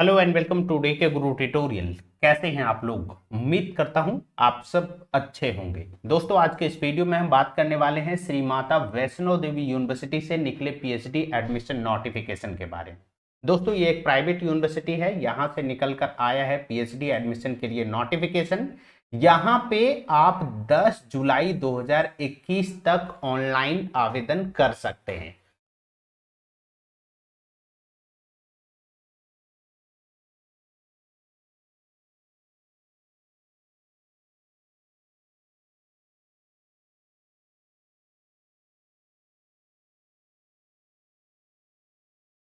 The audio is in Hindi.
hello and welcome to D K Guru tutorial कैसे हैं आप लोग उम्मीद करता हूं आप सब अच्छे होंगे दोस्तों आज के इस वीडियो में हम बात करने वाले हैं श्री माता वैष्णो देवी यूनिवर्सिटी से निकले पीएचडी एडमिशन नोटिफिकेशन के बारे में दोस्तों ये एक प्राइवेट यूनिवर्सिटी है यहाँ से निकल कर आया है पी एडमिशन के लिए नोटिफिकेशन यहाँ पे आप दस जुलाई दो तक ऑनलाइन आवेदन कर सकते हैं